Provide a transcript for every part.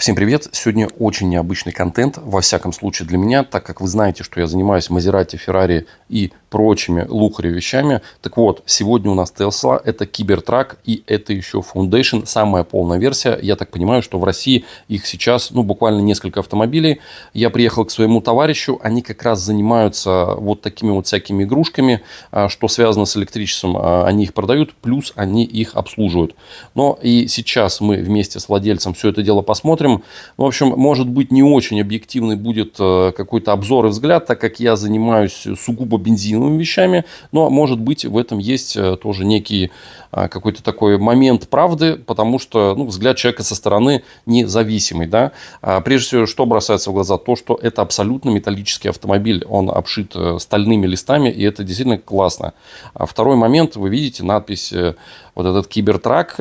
Всем привет! Сегодня очень необычный контент, во всяком случае для меня, так как вы знаете, что я занимаюсь Мазерати, Феррари и прочими лухарью вещами. Так вот, сегодня у нас Tesla, это Кибертрак и это еще Foundation, самая полная версия. Я так понимаю, что в России их сейчас, ну, буквально несколько автомобилей. Я приехал к своему товарищу, они как раз занимаются вот такими вот всякими игрушками, а, что связано с электричеством, а, они их продают, плюс они их обслуживают. Но и сейчас мы вместе с владельцем все это дело посмотрим. В общем, может быть, не очень объективный будет э, какой-то обзор и взгляд, так как я занимаюсь сугубо бензином, негативными вещами, но, может быть, в этом есть э, тоже некий а, какой-то такой момент правды, потому что ну, взгляд человека со стороны независимый. Да? А, прежде всего, что бросается в глаза? То, что это абсолютно металлический автомобиль. Он обшит э, стальными листами, и это действительно классно. А второй момент, вы видите надпись э, вот этот кибертрак,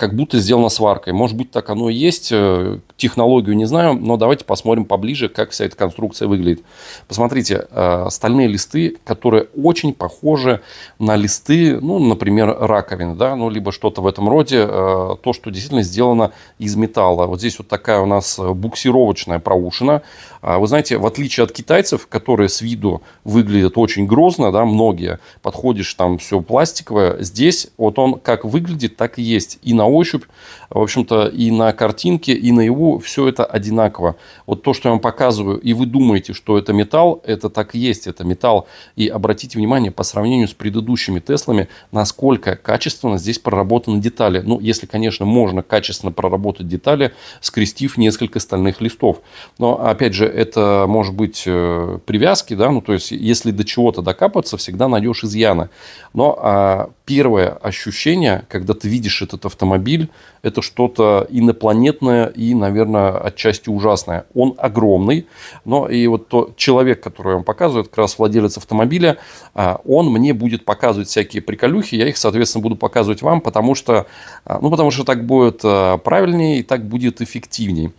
как будто сделано сваркой. Может быть, так оно и есть. Э, технологию не знаю, но давайте посмотрим поближе, как вся эта конструкция выглядит. Посмотрите, э, стальные листы, которые очень похожи на листы, ну, например, раковины, да, ну, либо что-то в этом роде, э, то, что действительно сделано из металла. Вот здесь вот такая у нас буксировочная проушина, а вы знаете, в отличие от китайцев, которые с виду выглядят очень грозно, да, многие, подходишь, там все пластиковое, здесь вот он как выглядит, так и есть. И на ощупь в общем-то, и на картинке, и на его все это одинаково. Вот то, что я вам показываю, и вы думаете, что это металл, это так и есть, это металл. И обратите внимание, по сравнению с предыдущими Теслами, насколько качественно здесь проработаны детали. Ну, если, конечно, можно качественно проработать детали, скрестив несколько стальных листов. Но, опять же, это может быть э, привязки, да, ну, то есть, если до чего-то докапаться, всегда найдешь изъяны. Но а, первое ощущение, когда ты видишь этот автомобиль, это что-то инопланетное и, наверное, отчасти ужасное. Он огромный, но и вот тот человек, который вам показывает, как раз владелец автомобиля, а, он мне будет показывать всякие приколюхи, я их, соответственно, буду показывать вам, потому что, а, ну, потому что так будет а, правильнее и так будет эффективней.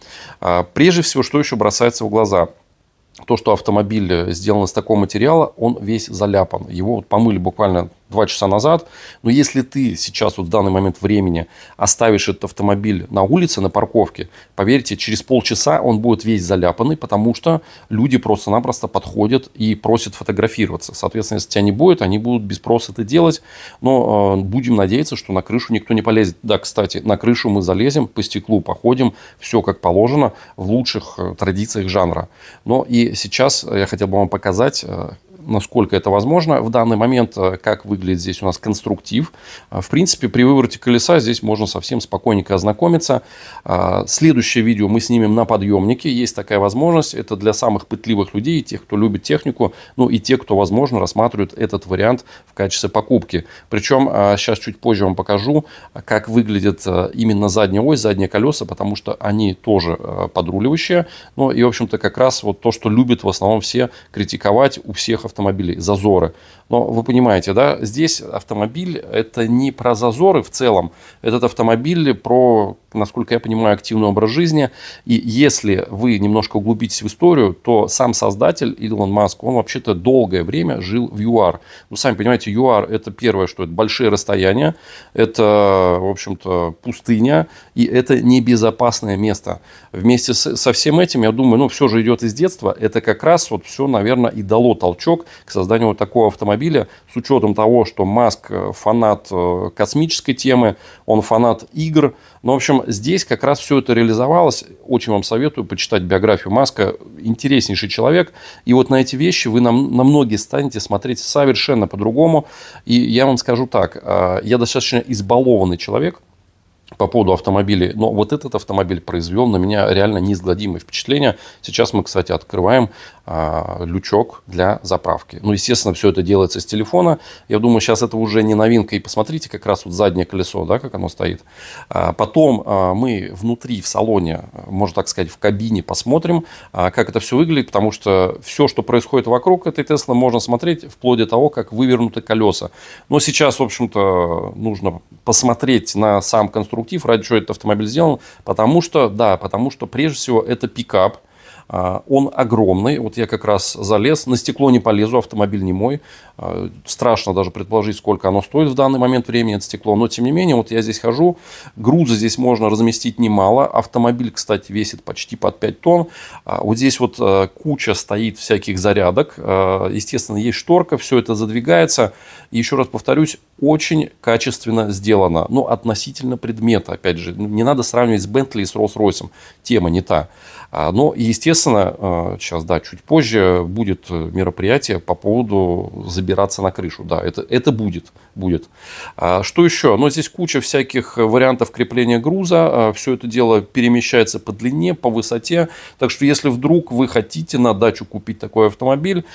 Прежде всего, что еще бросается в глаза – то, что автомобиль э, сделан из такого материала, он весь заляпан. Его вот помыли буквально два часа назад. Но если ты сейчас, вот в данный момент времени, оставишь этот автомобиль на улице, на парковке, поверьте, через полчаса он будет весь заляпанный, потому что люди просто-напросто подходят и просят фотографироваться. Соответственно, если тебя не будет, они будут без спроса это делать. Но э, будем надеяться, что на крышу никто не полезет. Да, кстати, на крышу мы залезем, по стеклу походим, все как положено, в лучших э, традициях жанра. Но и сейчас я хотел бы вам показать э, насколько это возможно в данный момент, э, как выглядит здесь у нас конструктив. Э, в принципе, при вывороте колеса здесь можно совсем спокойненько ознакомиться. Э, следующее видео мы снимем на подъемнике. Есть такая возможность. Это для самых пытливых людей, тех, кто любит технику, ну и те, кто, возможно, рассматривает этот вариант в качестве покупки. Причем сейчас чуть позже вам покажу, как выглядит именно задняя ось, задние колеса, потому что они тоже подруливающие. Ну и, в общем-то, как раз вот то, что любят в основном все критиковать у всех автомобилей, зазоры, но вы понимаете, да, здесь автомобиль – это не про зазоры в целом. Этот автомобиль про, насколько я понимаю, активный образ жизни. И если вы немножко углубитесь в историю, то сам создатель Илон Маск, он вообще-то долгое время жил в ЮАР. Ну, сами понимаете, ЮАР – это первое, что это большие расстояния, это, в общем-то, пустыня, и это небезопасное место. Вместе с, со всем этим, я думаю, ну, все же идет из детства. Это как раз вот все, наверное, и дало толчок к созданию вот такого автомобиля, автомобиля, с учетом того, что Маск э, фанат э, космической темы, он фанат игр. Ну, в общем, здесь как раз все это реализовалось. Очень вам советую почитать биографию Маска. Интереснейший человек. И вот на эти вещи вы на, на многие станете смотреть совершенно по-другому. И я вам скажу так. Э, я достаточно избалованный человек – по поводу автомобилей. Но вот этот автомобиль произвел на меня реально неизгладимое впечатление. Сейчас мы, кстати, открываем а, лючок для заправки. Ну, естественно, все это делается с телефона. Я думаю, сейчас это уже не новинка. И посмотрите, как раз вот заднее колесо, да, как оно стоит. А, потом а, мы внутри, в салоне, можно так сказать, в кабине посмотрим, а, как это все выглядит, потому что все, что происходит вокруг этой Теслы, можно смотреть вплоть до того, как вывернуты колеса. Но сейчас, в общем-то, нужно посмотреть на сам конструкцию конструктив, ради чего этот автомобиль сделан, потому что, да, потому что прежде всего это пикап – а, он огромный. Вот я как раз залез. На стекло не полезу, автомобиль не мой. А, страшно даже предположить, сколько оно стоит в данный момент времени, это стекло. Но, тем не менее, вот я здесь хожу. Груза здесь можно разместить немало. Автомобиль, кстати, весит почти под 5 тонн. А, вот здесь вот куча стоит всяких зарядок. Естественно, есть шторка, все это задвигается. И еще раз повторюсь, очень качественно сделано. Но ну, относительно предмета, опять же. Не надо сравнивать с Бентли и с Роллс-Ройсом. Тема не та. А, Но, ну, естественно, а, сейчас, да, чуть позже будет э, мероприятие по поводу забираться на крышу. Да, это, это будет, будет. А, что еще? Ну, здесь куча всяких вариантов крепления груза. Все это дело перемещается по длине, по высоте. Так что, если вдруг вы хотите на дачу купить такой автомобиль,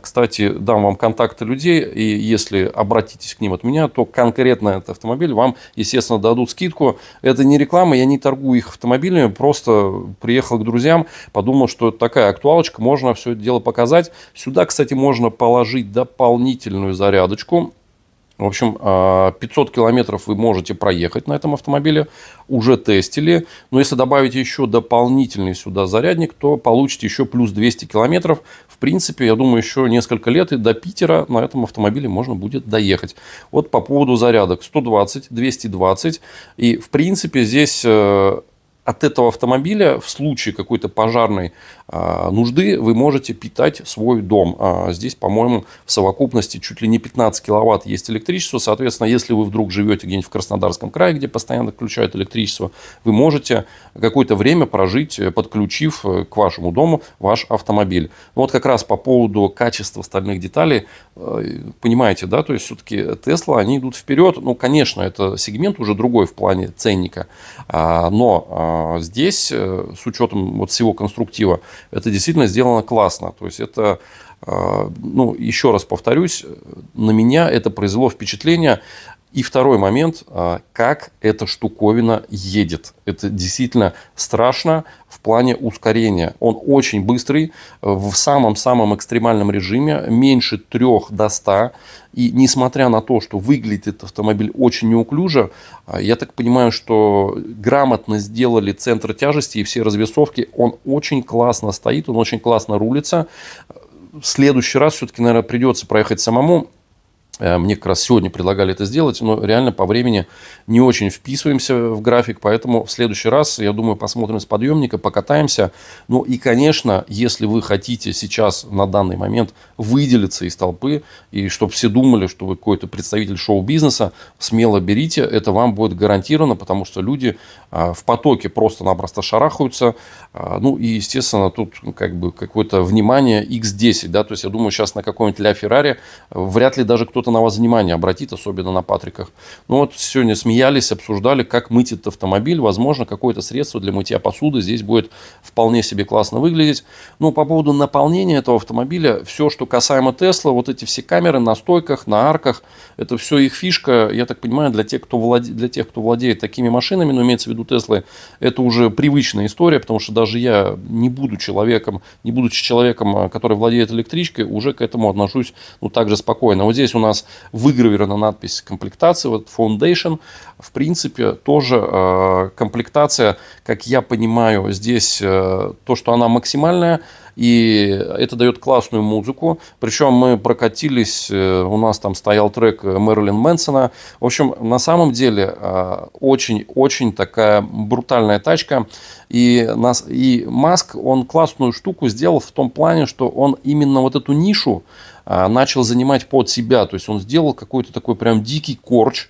кстати, дам вам контакты людей, и если обратитесь к ним от меня, то конкретно этот автомобиль вам, естественно, дадут скидку. Это не реклама, я не торгую их автомобилями, просто приехал к друзьям друзьям, подумал, что это такая актуалочка, можно все это дело показать. Сюда, кстати, можно положить дополнительную зарядочку. В общем, 500 а, километров вы можете проехать на этом автомобиле. Уже тестили. Но если добавить еще дополнительный сюда зарядник, то получите еще плюс 200 километров. В принципе, я думаю, еще несколько лет и до Питера на этом автомобиле можно будет доехать. Вот по поводу зарядок. 120, 220. И, в принципе, здесь э, от этого автомобиля в случае какой-то пожарной а, нужды вы можете питать свой дом. А, здесь, по-моему, в совокупности чуть ли не 15 киловатт есть электричество. Соответственно, если вы вдруг живете где-нибудь в Краснодарском крае, где постоянно включают электричество, вы можете какое-то время прожить, э, подключив э, к вашему дому ваш автомобиль. Ну, вот как раз по поводу качества стальных деталей, э, понимаете, да, то есть все-таки Tesla, они идут вперед. Ну, конечно, это сегмент уже другой в плане ценника, а, но здесь, с учетом вот всего конструктива, это действительно сделано классно. То есть это, а, ну, еще раз повторюсь, на меня это произвело впечатление и второй момент, а, как эта штуковина едет. Это действительно страшно в плане ускорения. Он очень быстрый, э, в самом-самом экстремальном режиме, меньше 3 до 100. И несмотря на то, что выглядит автомобиль очень неуклюже, а, я так понимаю, что грамотно сделали центр тяжести и все развесовки. Он очень классно стоит, он очень классно рулится. Э, в следующий раз все-таки, наверное, придется проехать самому. Э, мне как раз сегодня предлагали это сделать, но реально по времени не очень вписываемся в график, поэтому в следующий раз, я думаю, посмотрим с подъемника, покатаемся. Ну и, конечно, если вы хотите сейчас на данный момент выделиться из толпы, и чтобы все думали, что вы какой-то представитель шоу-бизнеса, смело берите, это вам будет гарантировано, потому что люди а, в потоке просто-напросто шарахаются. А, ну и, естественно, тут ну, как бы какое-то внимание X10, да, то есть я думаю, сейчас на каком-нибудь Ля Феррари вряд ли даже кто-то на вас внимание обратит, особенно на Патриках. Ну вот сегодня смеялись, обсуждали, как мыть этот автомобиль, возможно, какое-то средство для мытья посуды здесь будет вполне себе классно выглядеть. Ну, по поводу наполнения этого автомобиля, все, что касаемо Тесла, вот эти все камеры на стойках, на арках, это все их фишка, я так понимаю, для тех, кто, владе... для тех, кто владеет такими машинами, но имеется в виду Теслы, это уже привычная история, потому что даже я, не буду человеком, не будучи человеком, а, который владеет электричкой, уже к этому отношусь ну, так же спокойно. Вот здесь у нас выгравирована надпись комплектации, вот Foundation, в принципе, тоже э, комплектация, как я понимаю, здесь э, то, что она максимальная, и это дает классную музыку. Причем мы прокатились, э, у нас там стоял трек Мэрилин Мэнсона. В общем, на самом деле очень-очень э, такая брутальная тачка. И, нас, и Маск, он классную штуку сделал в том плане, что он именно вот эту нишу э, начал занимать под себя. То есть он сделал какой-то такой прям дикий корч,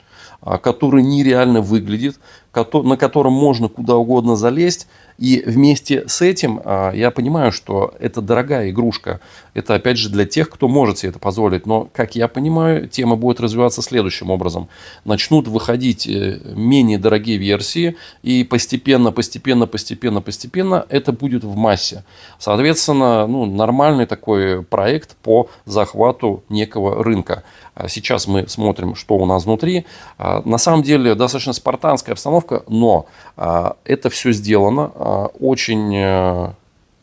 который нереально выглядит, на котором можно куда угодно залезть. И вместе с этим а, я понимаю, что это дорогая игрушка. Это, опять же, для тех, кто может себе это позволить. Но, как я понимаю, тема будет развиваться следующим образом. Начнут выходить э, менее дорогие версии, и постепенно, постепенно, постепенно, постепенно это будет в массе. Соответственно, ну, нормальный такой проект по захвату некого рынка. А сейчас мы смотрим, что у нас внутри. А, на самом деле достаточно спартанская обстановка, но это все сделано а, очень э,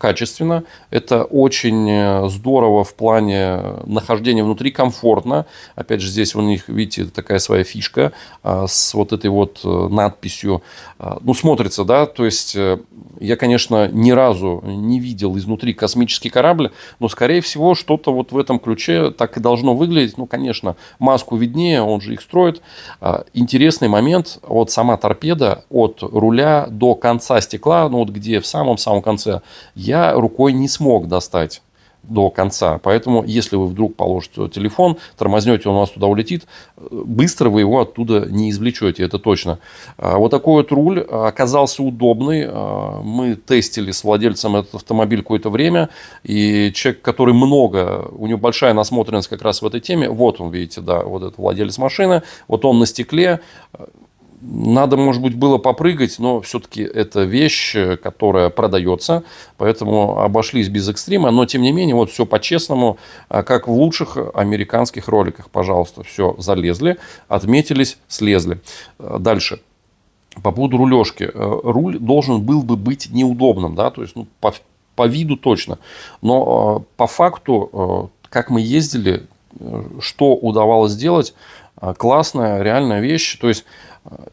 качественно, это очень э, здорово в плане нахождения внутри, комфортно. Опять же, здесь у них, видите, такая своя фишка а, с вот этой вот э, надписью. А, ну, смотрится, да, то есть э, я, конечно, ни разу не видел изнутри космический корабль, но, скорее всего, что-то вот в этом ключе так и должно выглядеть. Ну, конечно, маску виднее, он же их строит. А, интересный момент, вот сама торпеда от руля до конца стекла, ну, вот где в самом-самом конце, я я рукой не смог достать до конца. Поэтому, если вы вдруг положите телефон, тормознете, он у вас туда улетит, быстро вы его оттуда не извлечете, это точно. А, вот такой вот руль а, оказался удобный. А, мы тестили с владельцем этот автомобиль какое-то время, и человек, который много, у него большая насмотренность как раз в этой теме, вот он, видите, да, вот этот владелец машины, вот он на стекле, надо, может быть, было попрыгать, но все-таки это вещь, э, которая продается, поэтому обошлись без экстрима, но тем не менее, вот все по-честному, а как в лучших американских роликах, пожалуйста, все залезли, отметились, слезли. Э, дальше. По поводу рулежки. Э, руль должен был бы быть неудобным, да, то есть ну, по, по виду точно, но по факту, как мы ездили, что удавалось сделать, классная, реальная вещь, то есть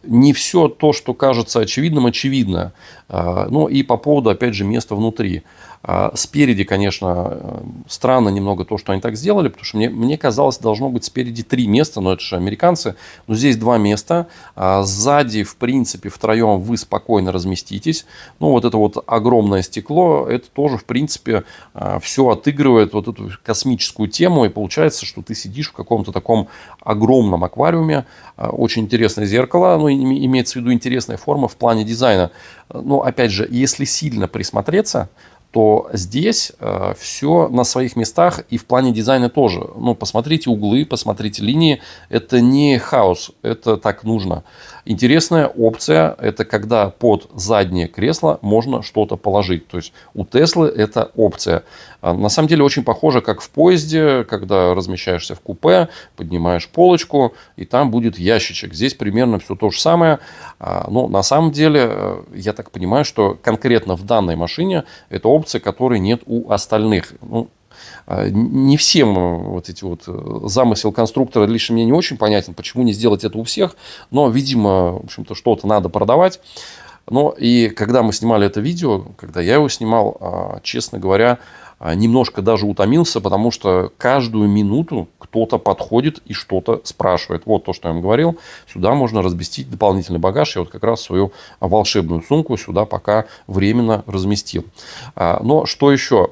не все то, что кажется очевидным, очевидно. А, ну и по поводу, опять же, места внутри. А, спереди, конечно, э, странно немного то, что они так сделали, потому что мне, мне казалось, должно быть спереди три места, но это же американцы. Но здесь два места. А, сзади, в принципе, втроем вы спокойно разместитесь. Ну, вот это вот огромное стекло, это тоже, в принципе, все отыгрывает вот эту космическую тему. И получается, что ты сидишь в каком-то таком огромном аквариуме. Очень интересное зеркало зеркало, ну, оно имеется в виду интересная форма в плане дизайна. Но опять же, если сильно присмотреться, то здесь э, все на своих местах и в плане дизайна тоже. Ну, посмотрите углы, посмотрите линии. Это не хаос, это так нужно. Интересная опция – это когда под заднее кресло можно что-то положить. То есть у Теслы это опция. А на самом деле очень похоже, как в поезде, когда размещаешься в купе, поднимаешь полочку, и там будет ящичек. Здесь примерно все то же самое. А, но на самом деле, э, я так понимаю, что конкретно в данной машине эта опция опция, которой нет у остальных. Ну, а, не всем э, вот эти вот э, замысел конструктора лично мне не очень понятен, почему не сделать это у всех, но, видимо, в общем-то, что-то надо продавать. Но и когда мы снимали это видео, когда я его снимал, а, честно говоря, а, немножко даже утомился, потому что каждую минуту кто-то подходит и что-то спрашивает. Вот то, что я вам говорил. Сюда можно разместить дополнительный багаж. Я вот как раз свою волшебную сумку сюда пока временно разместил. А, но что еще?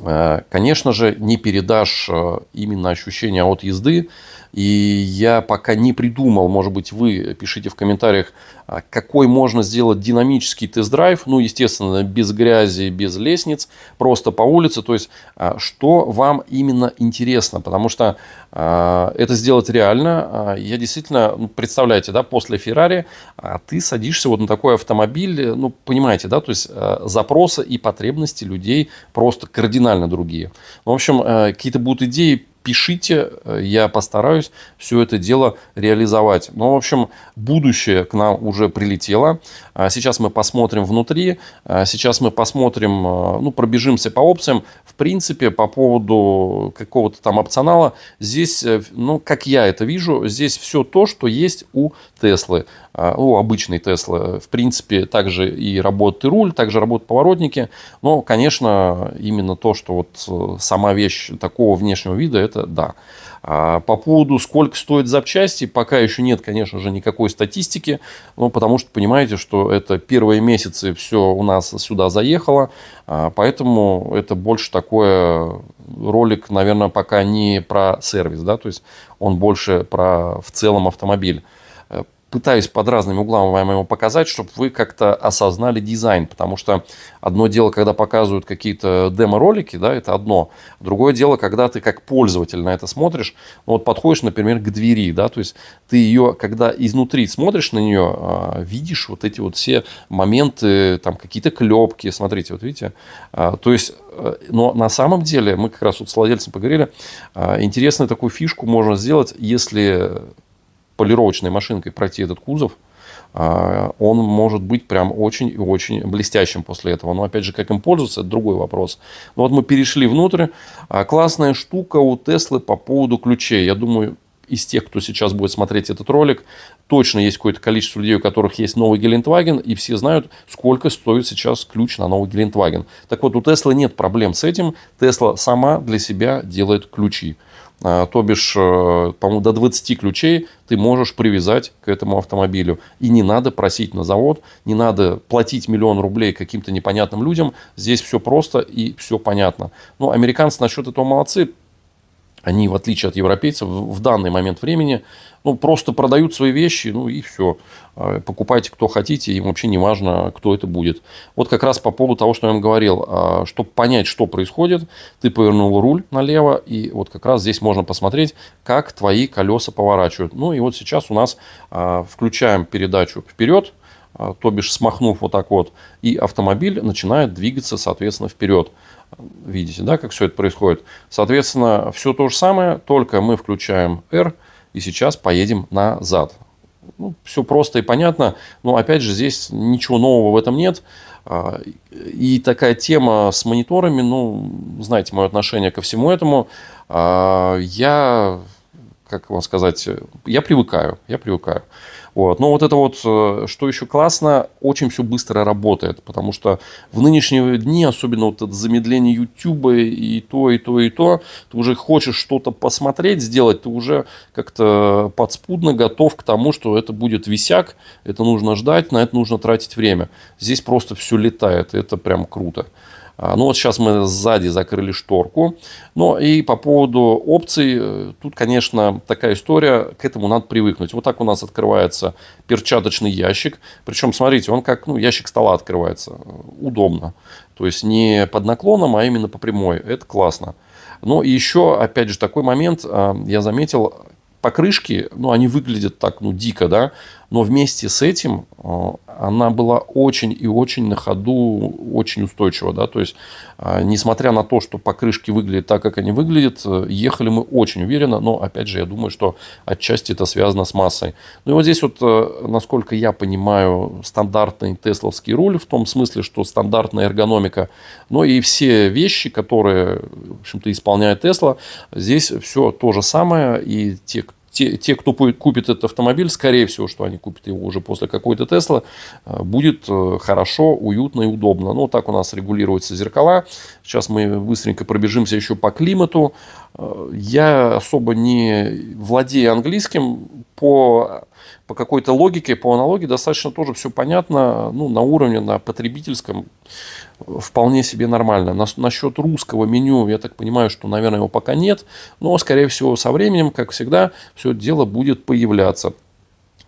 А, конечно же, не передашь именно ощущения от езды, и я пока не придумал, может быть, вы пишите в комментариях, а, какой можно сделать динамический тест-драйв. Ну, естественно, без грязи, без лестниц, просто по улице. То есть, а, что вам именно интересно, потому что а, это сделать реально. Я действительно, ну, представляете, да, после Феррари ты садишься вот на такой автомобиль, ну, понимаете, да, то есть запросы и потребности людей просто кардинально другие. в общем, какие-то будут идеи, пишите, э, я постараюсь все это дело реализовать. Но, ну, в общем, будущее к нам уже прилетело. А сейчас мы посмотрим внутри, а сейчас мы посмотрим, э, ну, пробежимся по опциям. В принципе, по поводу какого-то там опционала, здесь, э, ну, как я это вижу, здесь все то, что есть у Теслы, а, у ну, обычной Теслы. В принципе, также и работает и руль, также работают поворотники. Но, конечно, именно то, что вот сама вещь такого внешнего вида, это это да. А по поводу, сколько стоит запчасти, пока еще нет, конечно же, никакой статистики, но потому что понимаете, что это первые месяцы все у нас сюда заехало, а поэтому это больше такое ролик, наверное, пока не про сервис, да, то есть он больше про в целом автомобиль пытаюсь под разными углами вам его показать, чтобы вы как-то осознали дизайн, потому что одно дело, когда показывают какие-то демо-ролики, да, это одно, другое дело, когда ты как пользователь на это смотришь, ну, вот подходишь, например, к двери, да, то есть ты ее, когда изнутри смотришь на нее, а, видишь вот эти вот все моменты, там какие-то клепки, смотрите, вот видите, а, то есть, э, но на самом деле, мы как раз вот с владельцем поговорили, а, интересную такую фишку можно сделать, если полировочной машинкой пройти этот кузов, а, он может быть прям очень и очень блестящим после этого. Но опять же, как им пользоваться, это другой вопрос. Но ну, вот мы перешли внутрь. А, классная штука у Теслы по поводу ключей. Я думаю, из тех, кто сейчас будет смотреть этот ролик, точно есть какое-то количество людей, у которых есть новый Гелендваген, и все знают, сколько стоит сейчас ключ на новый Гелендваген. Так вот, у Теслы нет проблем с этим. Тесла сама для себя делает ключи. А, то бишь, э, по-моему, до 20 ключей ты можешь привязать к этому автомобилю. И не надо просить на завод, не надо платить миллион рублей каким-то непонятным людям. Здесь все просто и все понятно. Но ну, американцы насчет этого молодцы. Они, в отличие от европейцев, в данный момент времени ну, просто продают свои вещи, ну и все. А, покупайте, кто хотите, им вообще не важно, кто это будет. Вот как раз по поводу того, что я вам говорил. А, Чтобы понять, что происходит, ты повернул руль налево, и вот как раз здесь можно посмотреть, как твои колеса поворачивают. Ну и вот сейчас у нас а, включаем передачу вперед, то бишь смахнув вот так вот, и автомобиль начинает двигаться, соответственно, вперед. Видите, да, как все это происходит? Соответственно, все то же самое, только мы включаем R и сейчас поедем назад. Ну, все просто и понятно, но опять же здесь ничего нового в этом нет. А, и такая тема с мониторами, ну, знаете мое отношение ко всему этому. А, я, как вам сказать, я привыкаю, я привыкаю. Вот. Но вот это вот, э, что еще классно, очень все быстро работает, потому что в нынешние дни, особенно вот это замедление YouTube и то, и то, и то, ты уже хочешь что-то посмотреть, сделать, ты уже как-то подспудно готов к тому, что это будет висяк, это нужно ждать, на это нужно тратить время. Здесь просто все летает, это прям круто. А, ну вот сейчас мы сзади закрыли шторку. Ну и по поводу опций, э, тут, конечно, такая история, к этому надо привыкнуть. Вот так у нас открывается перчаточный ящик. Причем, смотрите, он как ну, ящик стола открывается. Э, удобно. То есть не под наклоном, а именно по прямой. Это классно. Ну и еще, опять же, такой момент, э, я заметил, покрышки, ну, они выглядят так, ну, дико, да, но вместе с этим э, она была очень и очень на ходу, очень устойчива. Да? То есть, а, несмотря на то, что покрышки выглядят так, как они выглядят, э, ехали мы очень уверенно, но, опять же, я думаю, что отчасти это связано с массой. Ну и вот здесь вот, э, насколько я понимаю, стандартный тесловский руль, в том смысле, что стандартная эргономика, но и все вещи, которые, в общем-то, исполняет Тесла, здесь все то же самое, и те, кто те, те, кто купит этот автомобиль, скорее всего, что они купят его уже после какой-то Тесла, э, будет э, хорошо, уютно и удобно. Ну, так у нас регулируются зеркала. Сейчас мы быстренько пробежимся еще по климату. Э, я особо не владею английским. По, по какой-то логике, по аналогии достаточно тоже все понятно ну, на уровне, на потребительском вполне себе нормально. Нас, насчет русского меню, я так понимаю, что, наверное, его пока нет, но, скорее всего, со временем, как всегда, все дело будет появляться.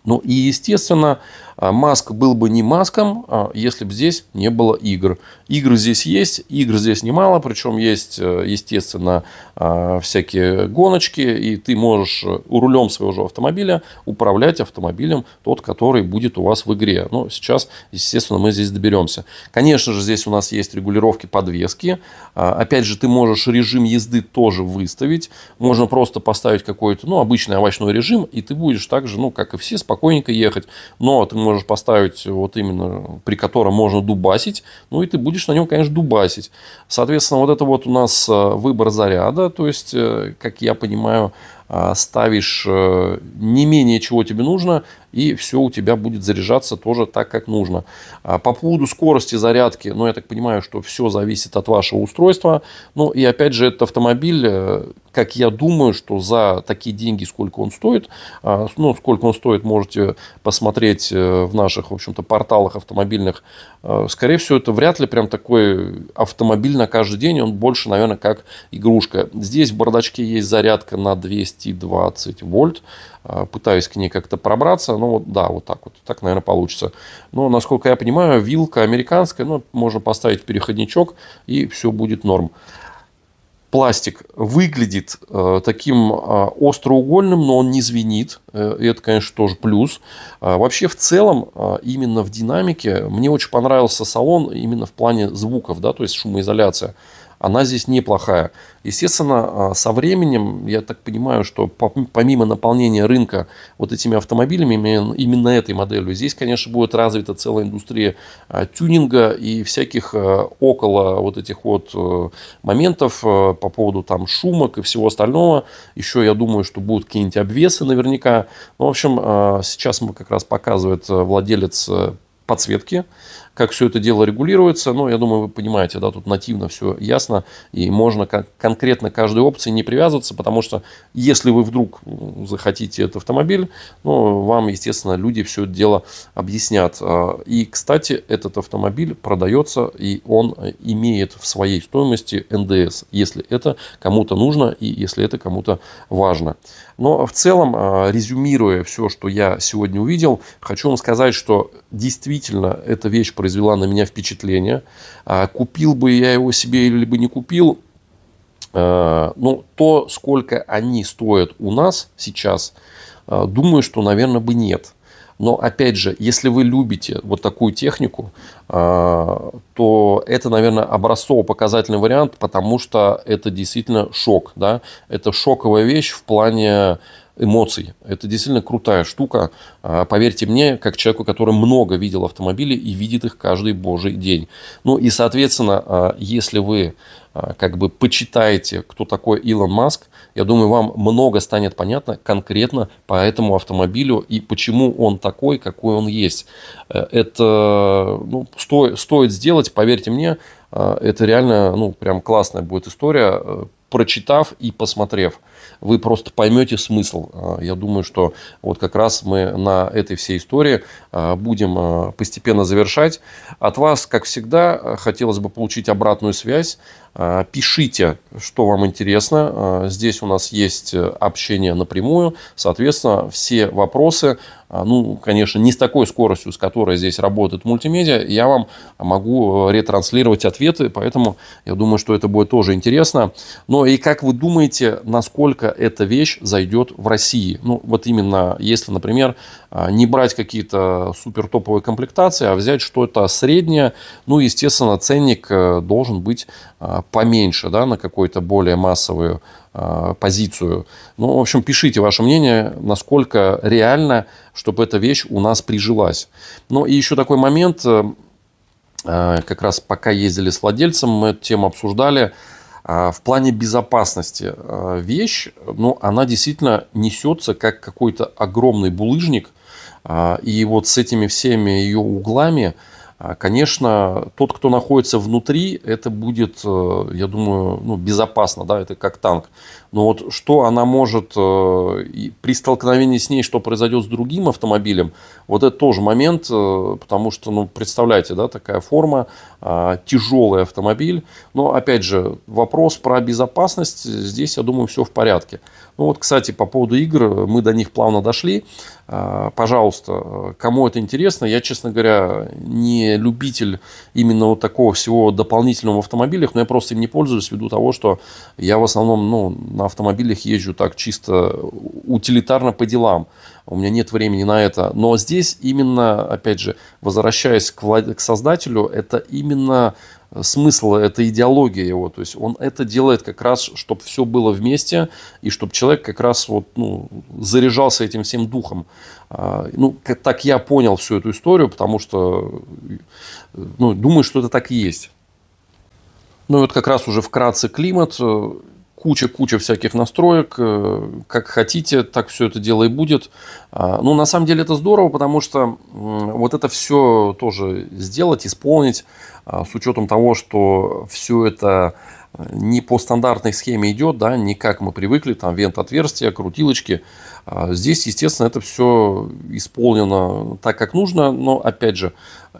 Ну и, естественно, а маск был бы не Маском, а если бы здесь не было игр. Игры здесь есть, игр здесь немало, причем есть, э, естественно, а, всякие гоночки, и ты можешь э, у рулем своего же автомобиля управлять автомобилем тот, который будет у вас в игре. Но сейчас, естественно, мы здесь доберемся. Конечно же, здесь у нас есть регулировки подвески. Опять же, ты можешь режим езды тоже выставить. Можно просто поставить какой-то, ну, обычный овощной режим, и ты будешь так же, ну, как и все, спокойненько ехать. Но ты можешь поставить вот именно, при котором можно дубасить, ну и ты будешь на нем, конечно, дубасить. Соответственно, вот это вот у нас э, выбор заряда, то есть, э, как я понимаю, э, ставишь не менее чего тебе нужно, и все у тебя будет заряжаться тоже так, как нужно. А, по поводу скорости зарядки, ну, я так понимаю, что все зависит от вашего устройства. Ну, и опять же, этот автомобиль, э, как я думаю, что за такие деньги, сколько он стоит, а, ну, сколько он стоит, можете посмотреть э, в наших, в общем-то, порталах автомобильных. А, скорее всего, это вряд ли прям такой автомобиль на каждый день, он больше, наверное, как игрушка. Здесь в бардачке есть зарядка на 220 вольт. А, пытаюсь к ней как-то пробраться. Ну, вот, да, вот так вот. Так, наверное, получится. Но, насколько я понимаю, вилка американская, ну, можно поставить переходничок, и все будет норм. Пластик выглядит э, таким э, остроугольным, но он не звенит. Э, это, конечно, тоже плюс. Э, вообще, в целом, э, именно в динамике, мне очень понравился салон именно в плане звуков, да, то есть шумоизоляция она здесь неплохая. Естественно, а, со временем, я так понимаю, что помимо наполнения рынка вот этими автомобилями, именно этой моделью, здесь, конечно, будет развита целая индустрия а, тюнинга и всяких а, около вот этих вот э, моментов э, по поводу там шумок и всего остального. Еще, я думаю, что будут какие-нибудь обвесы наверняка. Ну, в общем, сейчас мы как раз показывает э, владелец подсветки как все это дело регулируется. Но я думаю, вы понимаете, да, тут нативно все ясно. И можно конкретно каждой опции не привязываться, потому что если вы вдруг захотите этот автомобиль, ну, вам, естественно, люди все это дело объяснят. А, и, кстати, этот автомобиль продается, и он э, имеет в своей стоимости НДС, если это кому-то нужно и если это кому-то важно. Но в целом, а, резюмируя все, что я сегодня увидел, хочу вам сказать, что действительно эта вещь происходит произвела на меня впечатление. А, купил бы я его себе или бы не купил, а, но ну, то, сколько они стоят у нас сейчас, а, думаю, что, наверное, бы нет. Но, опять же, если вы любите вот такую технику, то это, наверное, образцово-показательный вариант, потому что это действительно шок. Да? Это шоковая вещь в плане эмоций. Это действительно крутая штука. А, поверьте мне, как человеку, который много видел автомобили и видит их каждый божий день. Ну и, соответственно, а, если вы а, как бы почитаете, кто такой Илон Маск, я думаю, вам много станет понятно конкретно по этому автомобилю и почему он такой, какой он есть. Э, это ну, стоит, стоит сделать, поверьте мне, это реально, ну, прям классная будет история. Э, прочитав и посмотрев, вы просто поймете смысл. А, я думаю, что вот как раз мы на этой всей истории а, будем а, постепенно завершать. От вас, как всегда, хотелось бы получить обратную связь. А, пишите, что вам интересно. А, здесь у нас есть э, общение напрямую. Соответственно, все вопросы, а, ну, конечно, не с такой скоростью, с которой здесь работает мультимедиа, я вам могу э, ретранслировать ответы, поэтому я думаю, что это будет тоже интересно. Но ну и как вы думаете, насколько эта вещь зайдет в России? Ну, вот именно, если, например, не брать какие-то супер топовые комплектации, а взять что-то среднее, ну, естественно, ценник э, должен быть поменьше, да, на какую-то более массовую э, позицию. Ну, в общем, пишите ваше мнение, насколько реально, чтобы эта вещь у нас прижилась. Ну, и еще такой момент, э, а, как раз пока ездили с владельцем, мы эту тему обсуждали, э, в плане безопасности э, вещь, ну, она действительно несется как какой-то огромный булыжник, э, и вот с этими всеми ее углами – а, конечно, тот, кто находится внутри, это будет, э, я думаю, ну, безопасно, да, это как танк. Но вот что она может э, при столкновении с ней, что произойдет с другим автомобилем, вот это тоже момент, э, потому что, ну, представляете, да, такая форма, а, тяжелый автомобиль. Но, опять же, вопрос про безопасность, здесь, я думаю, все в порядке. Ну вот, кстати, по поводу игр, мы до них плавно дошли. А, пожалуйста, э, кому это интересно, я, честно говоря, не любитель именно вот такого всего дополнительного в автомобилях, но я просто им не пользуюсь ввиду того, что я в основном, ну, на автомобилях езжу так чисто утилитарно по делам. У меня нет времени на это. Но здесь именно, опять же, возвращаясь к, влад... к создателю, это именно э, смысл, это идеология его. То есть он это делает как раз, чтобы все было вместе, и чтобы человек как раз вот, ну, заряжался этим всем духом. А, ну, так я понял всю эту историю, потому что э, ну, думаю, что это так и есть. Ну, вот как раз уже вкратце климат. Э, куча-куча всяких настроек, э, как хотите, так все это дело и будет. А, ну, на самом деле это здорово, потому что вот это все тоже сделать, исполнить, а, с учетом того, что все это не по стандартной схеме идет, да, не как мы привыкли, там вент отверстия, крутилочки. А здесь, естественно, это все исполнено так, как нужно, но, опять же,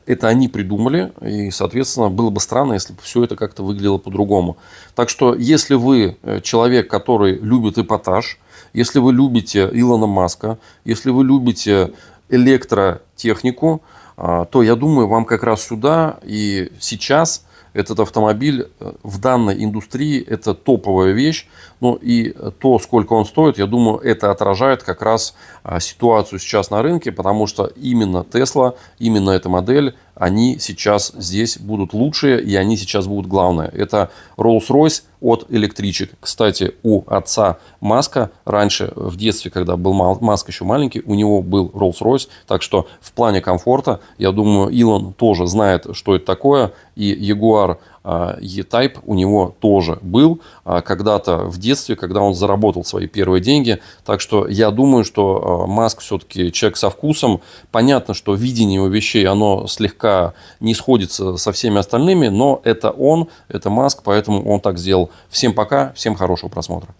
это они придумали, и, соответственно, было бы странно, если бы все это как-то выглядело по-другому. Так что, если вы э, человек, который любит эпатаж, если вы любите Илона Маска, если вы любите электротехнику, а, то, я думаю, вам как раз сюда и сейчас – этот автомобиль э, в данной индустрии это топовая вещь. Ну и то, сколько он стоит, я думаю, это отражает как раз а, ситуацию сейчас на рынке, потому что именно Tesla, именно эта модель, они сейчас здесь будут лучшие и они сейчас будут главные. Это Rolls-Royce от электричек. Кстати, у отца Маска раньше, в детстве, когда был Маск еще маленький, у него был Rolls-Royce. Так что в плане комфорта, я думаю, Илон тоже знает, что это такое. И Jaguar E-Type а, у него тоже был а, когда-то в детстве, когда он заработал свои первые деньги. Так что я думаю, что а, Маск все-таки человек со вкусом. Понятно, что видение его вещей, оно слегка не сходится со всеми остальными, но это он, это Маск, поэтому он так сделал. Всем пока, всем хорошего просмотра.